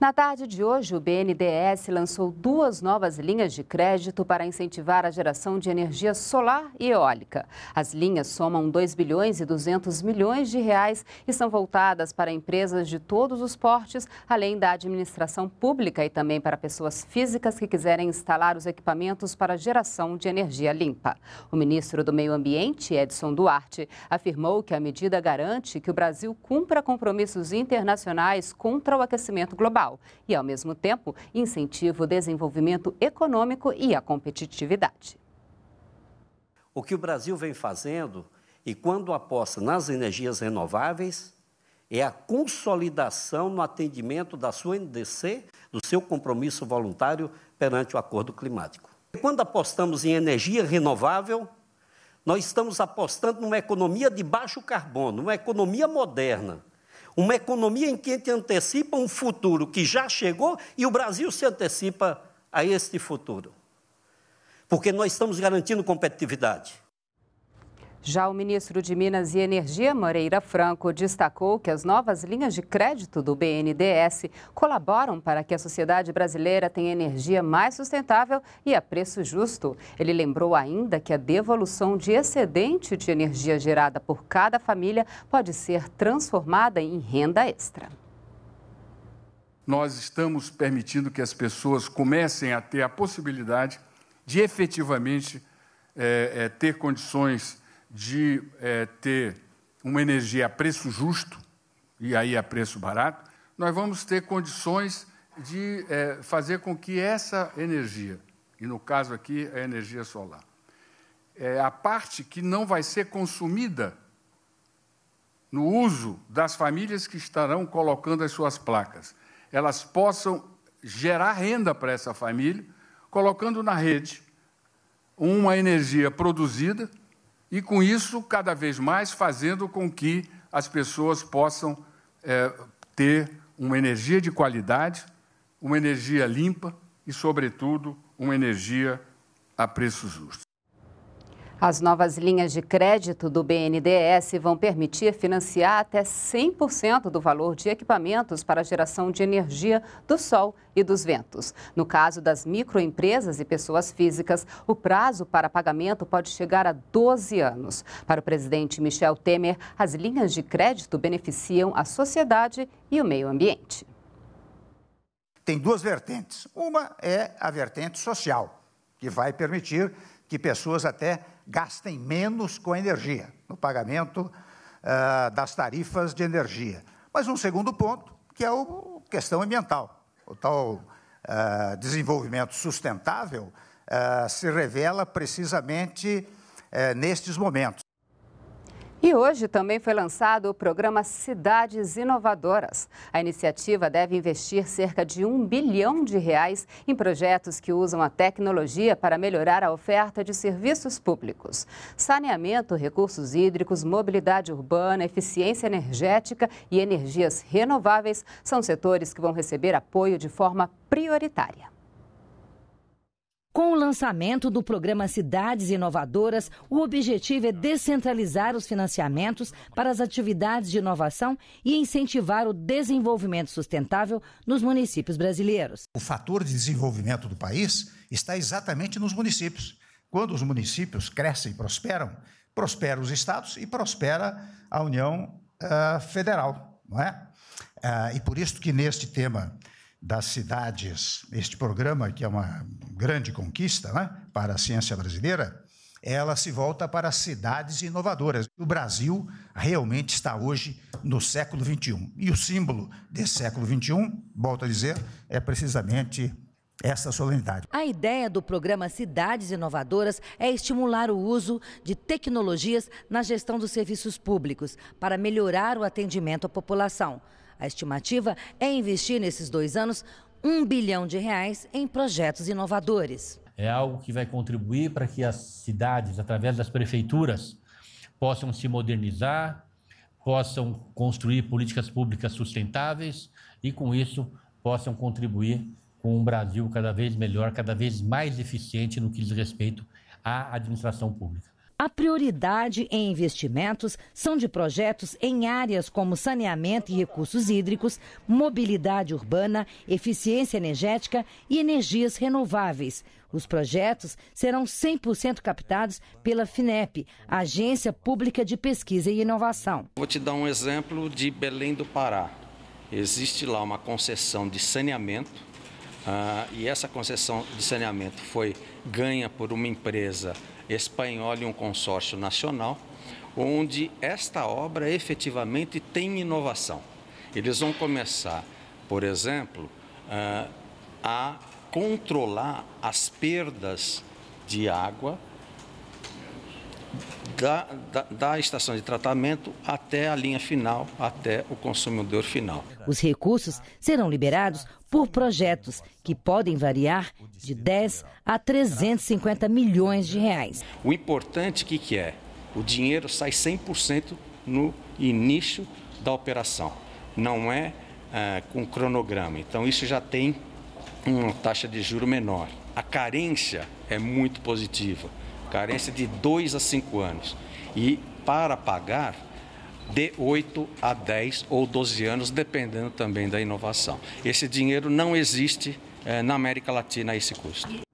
Na tarde de hoje, o BNDES lançou duas novas linhas de crédito para incentivar a geração de energia solar e eólica. As linhas somam 2 bilhões e 200 milhões de reais e são voltadas para empresas de todos os portes, além da administração pública e também para pessoas físicas que quiserem instalar os equipamentos para geração de energia limpa. O ministro do Meio Ambiente, Edson Duarte, afirmou que a medida garante que o Brasil cumpra compromissos internacionais contra o aquecimento global social e, ao mesmo tempo, incentiva o desenvolvimento econômico e a competitividade. O que o Brasil vem fazendo e quando aposta nas energias renováveis é a consolidação no atendimento da sua NDC, do seu compromisso voluntário perante o acordo climático. Quando apostamos em energia renovável, nós estamos apostando numa economia de baixo carbono, numa economia moderna, uma economia em que gente antecipa um futuro que já chegou e o Brasil se antecipa a este futuro. Porque nós estamos garantindo competitividade. Já o ministro de Minas e Energia, Moreira Franco, destacou que as novas linhas de crédito do BNDES colaboram para que a sociedade brasileira tenha energia mais sustentável e a preço justo. Ele lembrou ainda que a devolução de excedente de energia gerada por cada família pode ser transformada em renda extra. Nós estamos permitindo que as pessoas comecem a ter a possibilidade de efetivamente é, é, ter condições de é, ter uma energia a preço justo, e aí a preço barato, nós vamos ter condições de é, fazer com que essa energia, e no caso aqui a energia solar, é a parte que não vai ser consumida no uso das famílias que estarão colocando as suas placas, elas possam gerar renda para essa família, colocando na rede uma energia produzida e, com isso, cada vez mais fazendo com que as pessoas possam é, ter uma energia de qualidade, uma energia limpa e, sobretudo, uma energia a preços justos. As novas linhas de crédito do BNDES vão permitir financiar até 100% do valor de equipamentos para a geração de energia do sol e dos ventos. No caso das microempresas e pessoas físicas, o prazo para pagamento pode chegar a 12 anos. Para o presidente Michel Temer, as linhas de crédito beneficiam a sociedade e o meio ambiente. Tem duas vertentes. Uma é a vertente social, que vai permitir que pessoas até gastem menos com energia, no pagamento uh, das tarifas de energia. Mas um segundo ponto, que é a questão ambiental. O tal uh, desenvolvimento sustentável uh, se revela precisamente eh, nestes momentos. E hoje também foi lançado o programa Cidades Inovadoras. A iniciativa deve investir cerca de um bilhão de reais em projetos que usam a tecnologia para melhorar a oferta de serviços públicos. Saneamento, recursos hídricos, mobilidade urbana, eficiência energética e energias renováveis são setores que vão receber apoio de forma prioritária. Com o lançamento do programa Cidades Inovadoras, o objetivo é descentralizar os financiamentos para as atividades de inovação e incentivar o desenvolvimento sustentável nos municípios brasileiros. O fator de desenvolvimento do país está exatamente nos municípios. Quando os municípios crescem e prosperam, prospera os estados e prospera a União uh, Federal, não é? Uh, e por isso que neste tema das cidades, este programa que é uma grande conquista né, para a ciência brasileira, ela se volta para cidades inovadoras. O Brasil realmente está hoje no século XXI. E o símbolo desse século XXI, volto a dizer, é precisamente essa solenidade. A ideia do programa Cidades Inovadoras é estimular o uso de tecnologias na gestão dos serviços públicos para melhorar o atendimento à população. A estimativa é investir nesses dois anos um bilhão de reais em projetos inovadores. É algo que vai contribuir para que as cidades, através das prefeituras, possam se modernizar, possam construir políticas públicas sustentáveis e, com isso, possam contribuir com um Brasil cada vez melhor, cada vez mais eficiente no que diz respeito à administração pública. A prioridade em investimentos são de projetos em áreas como saneamento e recursos hídricos, mobilidade urbana, eficiência energética e energias renováveis. Os projetos serão 100% captados pela FINEP, Agência Pública de Pesquisa e Inovação. Vou te dar um exemplo de Belém do Pará. Existe lá uma concessão de saneamento ah, e essa concessão de saneamento foi ganha por uma empresa espanhola e um consórcio nacional, onde esta obra efetivamente tem inovação. Eles vão começar, por exemplo, ah, a controlar as perdas de água da, da, da, estação de tratamento até a linha final, até o consumidor final. Os recursos serão liberados por projetos que podem variar de 10 a 350 milhões de reais. O importante que, que é? O dinheiro sai 100% no início da operação, não é, é com cronograma. Então, isso já tem uma taxa de juro menor. A carência é muito positiva carência de 2 a 5 anos. E para pagar, de 8 a 10 ou 12 anos, dependendo também da inovação. Esse dinheiro não existe eh, na América Latina a esse custo.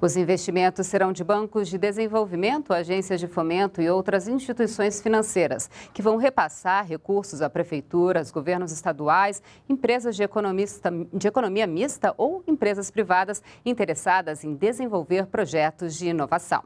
Os investimentos serão de bancos de desenvolvimento, agências de fomento e outras instituições financeiras, que vão repassar recursos a prefeituras, governos estaduais, empresas de, economista, de economia mista ou empresas privadas interessadas em desenvolver projetos de inovação.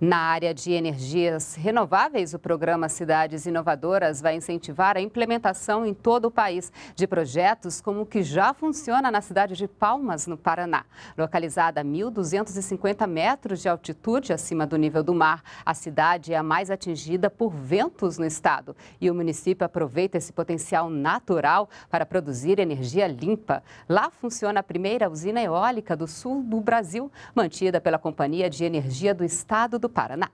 Na área de energias renováveis, o programa Cidades Inovadoras vai incentivar a implementação em todo o país de projetos como o que já funciona na cidade de Palmas, no Paraná. Localizada a 1.250 metros de altitude acima do nível do mar, a cidade é a mais atingida por ventos no estado e o município aproveita esse potencial natural para produzir energia limpa. Lá funciona a primeira usina eólica do sul do Brasil, mantida pela Companhia de Energia do Estado do do Paraná.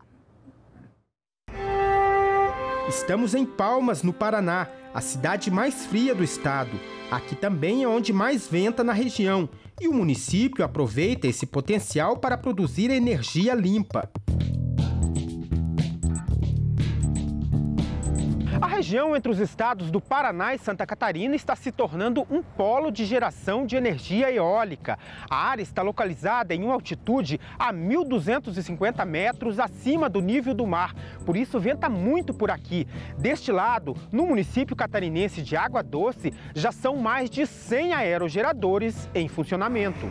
Estamos em Palmas, no Paraná, a cidade mais fria do estado. Aqui também é onde mais venta na região, e o município aproveita esse potencial para produzir energia limpa. A região entre os estados do Paraná e Santa Catarina está se tornando um polo de geração de energia eólica. A área está localizada em uma altitude a 1.250 metros acima do nível do mar, por isso venta muito por aqui. Deste lado, no município catarinense de Água Doce, já são mais de 100 aerogeradores em funcionamento.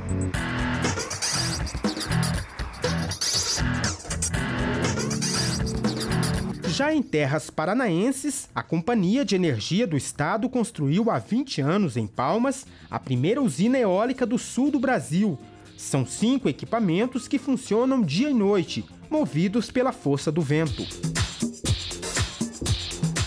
Já em terras paranaenses, a Companhia de Energia do Estado construiu há 20 anos, em Palmas, a primeira usina eólica do sul do Brasil. São cinco equipamentos que funcionam dia e noite, movidos pela força do vento.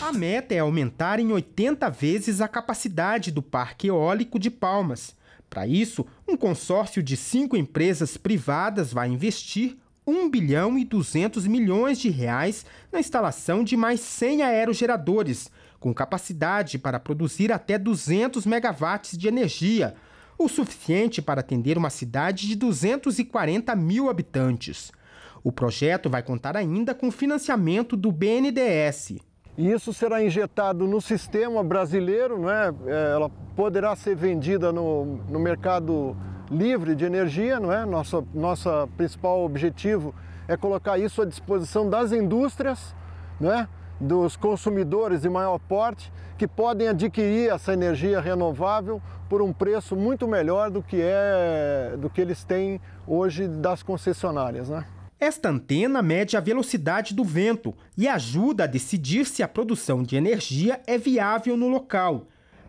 A meta é aumentar em 80 vezes a capacidade do Parque Eólico de Palmas. Para isso, um consórcio de cinco empresas privadas vai investir 1 bilhão e 200 milhões de reais na instalação de mais 100 aerogeradores, com capacidade para produzir até 200 megawatts de energia, o suficiente para atender uma cidade de 240 mil habitantes. O projeto vai contar ainda com financiamento do BNDES. E isso será injetado no sistema brasileiro, né? ela poderá ser vendida no, no mercado brasileiro livre de energia, não é? Nosso nossa principal objetivo é colocar isso à disposição das indústrias, não é? dos consumidores de maior porte que podem adquirir essa energia renovável por um preço muito melhor do que é do que eles têm hoje das concessionárias, né? Esta antena mede a velocidade do vento e ajuda a decidir se a produção de energia é viável no local.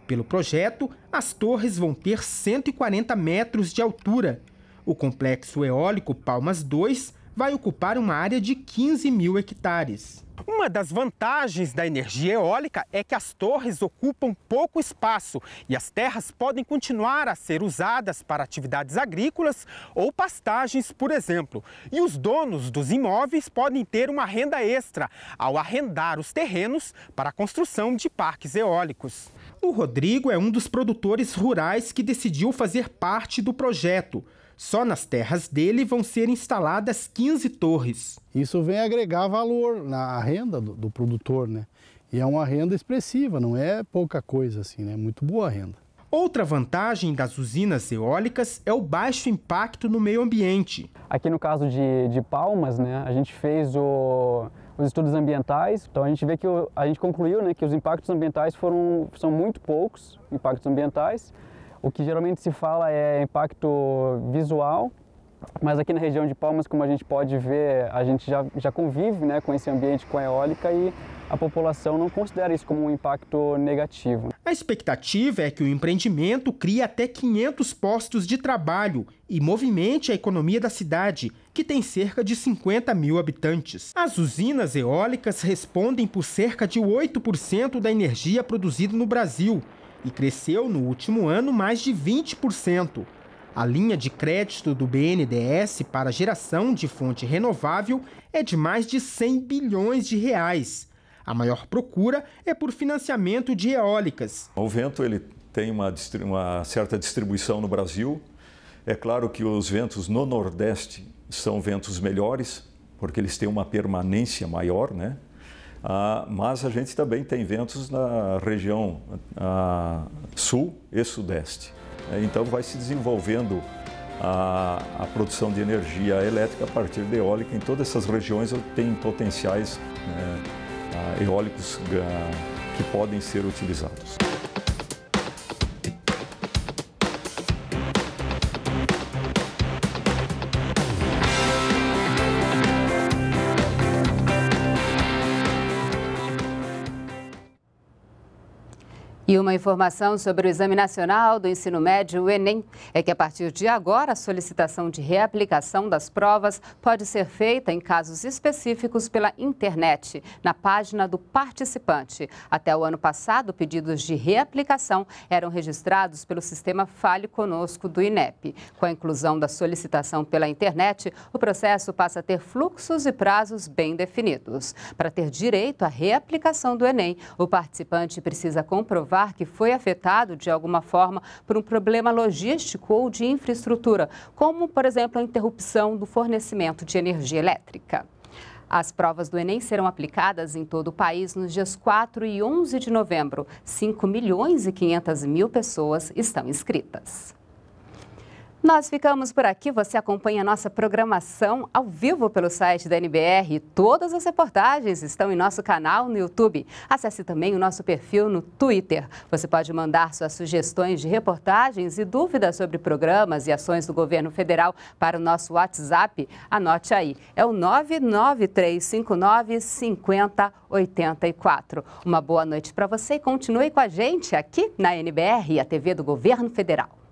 Pelo projeto, as torres vão ter 140 metros de altura. O complexo eólico Palmas 2 vai ocupar uma área de 15 mil hectares. Uma das vantagens da energia eólica é que as torres ocupam pouco espaço e as terras podem continuar a ser usadas para atividades agrícolas ou pastagens, por exemplo. E os donos dos imóveis podem ter uma renda extra ao arrendar os terrenos para a construção de parques eólicos. O Rodrigo é um dos produtores rurais que decidiu fazer parte do projeto. Só nas terras dele vão ser instaladas 15 torres. Isso vem agregar valor na renda do, do produtor, né? E é uma renda expressiva, não é pouca coisa assim, né? É muito boa a renda. Outra vantagem das usinas eólicas é o baixo impacto no meio ambiente. Aqui no caso de, de Palmas, né, a gente fez o, os estudos ambientais. Então a gente vê que o, a gente concluiu né, que os impactos ambientais foram, são muito poucos impactos ambientais. O que geralmente se fala é impacto visual, mas aqui na região de Palmas, como a gente pode ver, a gente já, já convive né, com esse ambiente com a eólica e a população não considera isso como um impacto negativo. A expectativa é que o empreendimento crie até 500 postos de trabalho e movimente a economia da cidade, que tem cerca de 50 mil habitantes. As usinas eólicas respondem por cerca de 8% da energia produzida no Brasil e cresceu no último ano mais de 20%. A linha de crédito do BNDES para geração de fonte renovável é de mais de 100 bilhões de reais a maior procura é por financiamento de eólicas. O vento ele tem uma, uma certa distribuição no Brasil. É claro que os ventos no Nordeste são ventos melhores, porque eles têm uma permanência maior, né? Ah, mas a gente também tem ventos na região ah, sul e sudeste. É, então vai se desenvolvendo a, a, produção de energia elétrica a partir de eólica em todas essas regiões tem potenciais. Né? eólicos ah, que podem ser utilizados. E uma informação sobre o Exame Nacional do Ensino Médio, o Enem, é que a partir de agora a solicitação de reaplicação das provas pode ser feita em casos específicos pela internet, na página do participante. Até o ano passado, pedidos de reaplicação eram registrados pelo sistema Fale Conosco do INEP. Com a inclusão da solicitação pela internet, o processo passa a ter fluxos e prazos bem definidos. Para ter direito à reaplicação do Enem, o participante precisa comprovar que foi afetado de alguma forma por um problema logístico ou de infraestrutura, como, por exemplo, a interrupção do fornecimento de energia elétrica. As provas do Enem serão aplicadas em todo o país nos dias 4 e 11 de novembro. 5 milhões e 500 mil pessoas estão inscritas. Nós ficamos por aqui. Você acompanha nossa programação ao vivo pelo site da NBR. Todas as reportagens estão em nosso canal no YouTube. Acesse também o nosso perfil no Twitter. Você pode mandar suas sugestões de reportagens e dúvidas sobre programas e ações do governo federal para o nosso WhatsApp. Anote aí. É o 993595084. 5084. Uma boa noite para você e continue com a gente aqui na NBR, a TV do Governo Federal.